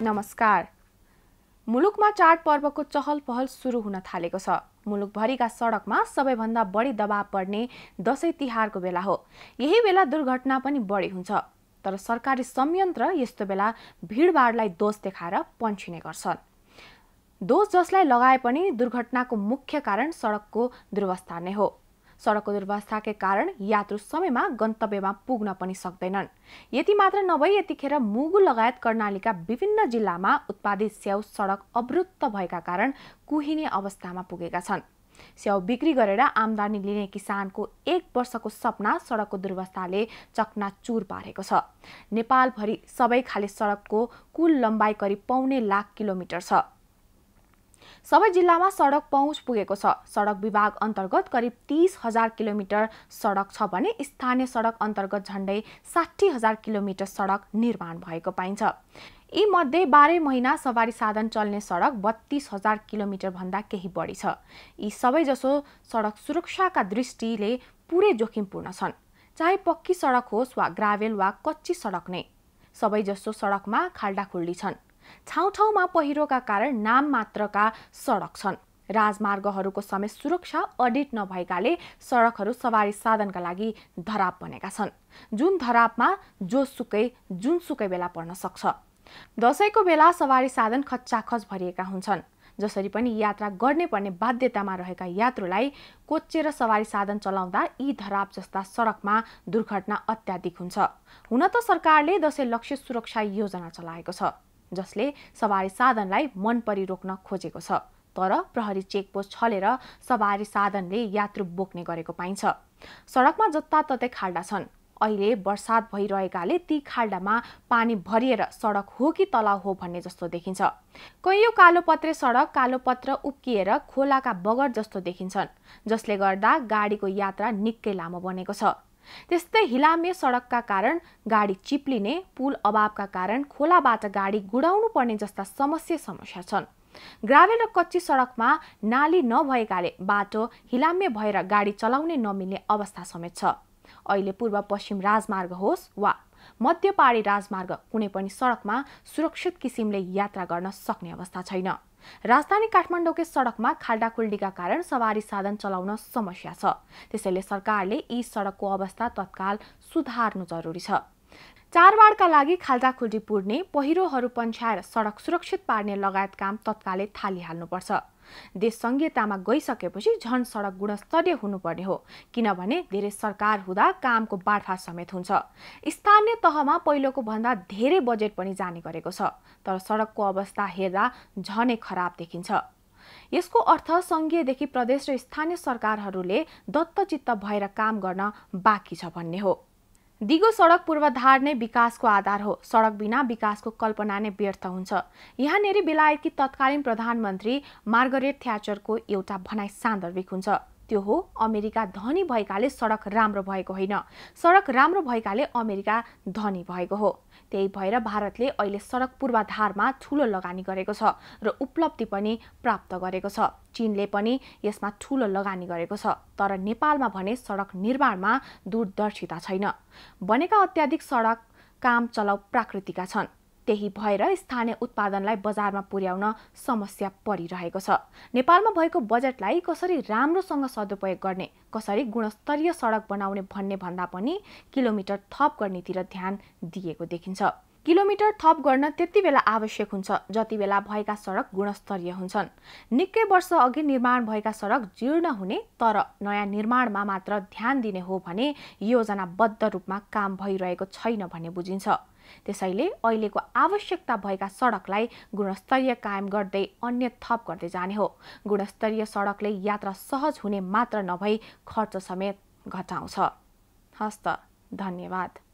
नमस्कार मुलुकमा चाडपर्वको चहल पहल सुरु हुन थालेको छ मुलुकभरिका सडकमा सबैभन्दा बढी दबाव पर्ने दसैँ तिहारको बेला हो यही बेला दुर्घटना पनि बढी हुन्छ तर सरकारी संयन्त्र यस्तो बेला भिडभाडलाई दोष देखाएर पन्छिने गर्छन् दोष जसलाई लगाए पनि दुर्घटनाको मुख्य कारण सडकको दुर्वस्था नै हो सडकको दुर्वस्थाकै कारण यात्रु समयमा गन्तव्यमा पुग्न पनि सक्दैनन् यति मात्र नभई यतिखेर मुगु लगायत कर्णालीका विभिन्न जिल्लामा उत्पादित स्याउ सडक अवरुद्ध भएका कारण कुहिने अवस्थामा पुगेका छन् स्याउ बिक्री गरेर आमदानी लिने किसानको एक वर्षको सपना सडकको दुर्वस्थाले चकनाचुर पारेको छ नेपालभरि सबै खाले सडकको कुल लम्बाइ करिब पाउने लाख किलोमिटर छ सबै जिल्लामा सडक पहुँच पुगेको छ सडक विभाग अन्तर्गत करिब तिस हजार किलोमिटर सडक छ भने स्थानीय सडक अन्तर्गत झन्डै साठी हजार किलोमिटर सडक निर्माण भएको पाइन्छ यी मध्ये बाह्रै महिना सवारी साधन चल्ने सडक बत्तीस हजार किलोमिटरभन्दा केही बढी छ यी सबैजसो सडक सुरक्षाका दृष्टिले पुरै जोखिमपूर्ण छन् चाहे पक्की सडक होस् वा ग्राभेल वा कच्ची सडक नै सबैजसो सडकमा खाल्डाखुल्डी छन् ठाउँ ठाउँमा पहिरोका कारण नाम मात्रका सडक छन् राजमार्गहरूको समेत सुरक्षा अडिट नभएकाले सडकहरू सवारी साधनका लागि धराप बनेका छन् जुन धरापमा जोसुकै जुनसुकै बेला पर्न सक्छ दसैँको बेला सवारी साधन खच्चाखच भरिएका हुन्छन् जसरी पनि यात्रा गर्ने पर्ने बाध्यतामा रहेका यात्रुलाई कोचेर सवारी साधन चलाउँदा यी धराप जस्ता सडकमा दुर्घटना अत्याधिक हुन्छ हुन त सरकारले दसैँ लक्ष्य सुरक्षा योजना चलाएको छ जसले सवारी साधनलाई मनपरी रोक्न खोजेको छ तर प्रहरी चेकपोस्ट छलेर सवारी साधनले यात्रु बोक्ने गरेको पाइन्छ सडकमा जताततै खाल्डा छन् अहिले बर्सात भइरहेकाले ती खाल्डामा पानी भरिएर सडक हो कि तलाउ हो भन्ने जस्तो देखिन्छ कैयौँ कालोपत्रे सडक कालोपत्र उक्किएर खोलाका बगर जस्तो देखिन्छन् जसले गर्दा गाडीको यात्रा निकै लामो बनेको छ त्यस्तै हिलामे सडकका कारण गाडी चिप्लिने पुल अभावका कारण खोलाबाट गाडी गुडाउनु पर्ने जस्ता समस्या समस्या छन् ग्राभेल र कच्ची सडकमा नाली नभएकाले बाटो हिलामे भएर गाडी चलाउने नमिल्ने अवस्था समेत छ अहिले पूर्व पश्चिम राजमार्ग होस् वा मध्य पहाडी राजमार्ग कुनै पनि सडकमा सुरक्षित किसिमले यात्रा गर्न सक्ने अवस्था छैन राजधानी काठमाडौँकै सडकमा खाल्डाखुल्डीका कारण सवारी साधन चलाउन समस्या छ त्यसैले सरकारले यी सडकको अवस्था तत्काल सुधार्नु जरुरी छ चाडबाडका लागि खाल्डाखुल्डी पुर्ने पहिरोहरू पन्छाएर सडक सुरक्षित पार्ने लगायत काम तत्कालै थालिहाल्नुपर्छ देश सङ्घीयतामा गइसकेपछि झन् सडक गुणस्तरीय हुनुपर्ने हो किनभने धेरै सरकार हुँदा कामको बाढफा समेत हुन्छ स्थानीय तहमा पहिलोको भन्दा धेरै बजेट पनि जाने गरेको छ तर सडकको अवस्था हेर्दा झनै खराब देखिन्छ यसको अर्थ सङ्घीयदेखि प्रदेश र स्थानीय सरकारहरूले दत्तचित्त भएर काम गर्न बाँकी छ भन्ने हो दिगो सडक पूर्वाधार नै विकासको आधार हो सडक बिना विकासको कल्पना नै व्यर्थ हुन्छ यहाँनेरि बेलायतकी तत्कालीन प्रधानमन्त्री मार्गरेट थ्याचरको एउटा भनाइ सान्दर्भिक हुन्छ त्यो हो अमेरिका धनी भएकाले सडक राम्रो भएको होइन सडक राम्रो भएकाले अमेरिका धनी भएको हो त्यही भएर भारतले अहिले सडक पूर्वाधारमा ठुलो लगानी गरेको छ र उपलब्धि पनि प्राप्त गरेको छ चिनले पनि यसमा ठुलो लगानी गरेको छ तर नेपालमा भने सडक निर्माणमा दूरदर्शिता छैन बनेका अत्याधिक सडक काम चलाउ प्राकृतिका छन् त्यही भएर स्थानीय उत्पादनलाई बजारमा पुर्याउन समस्या परिरहेको छ नेपालमा भएको बजेटलाई कसरी राम्रोसँग सदुपयोग गर्ने कसरी गुणस्तरीय सडक बनाउने भन्ने भन्दा पनि किलोमिटर थप गर्नेतिर ध्यान दिएको देखिन्छ किलोमिटर थप गर्न त्यति बेला आवश्यक हुन्छ जति बेला भएका सडक गुणस्तरीय हुन्छन् निकै वर्ष अघि निर्माण भएका सडक जीर्ण हुने तर नयाँ निर्माणमा मात्र ध्यान दिने हो भने योजनाबद्ध रूपमा काम भइरहेको छैन भन्ने बुझिन्छ त्यसैले अहिलेको आवश्यकता भएका सडकलाई गुणस्तरीय कायम गर्दै अन्य थप गर्दै जाने हो गुणस्तरीय सडकले यात्रा सहज हुने मात्र नभई खर्च समेत घटाउँछ हस्त धन्यवाद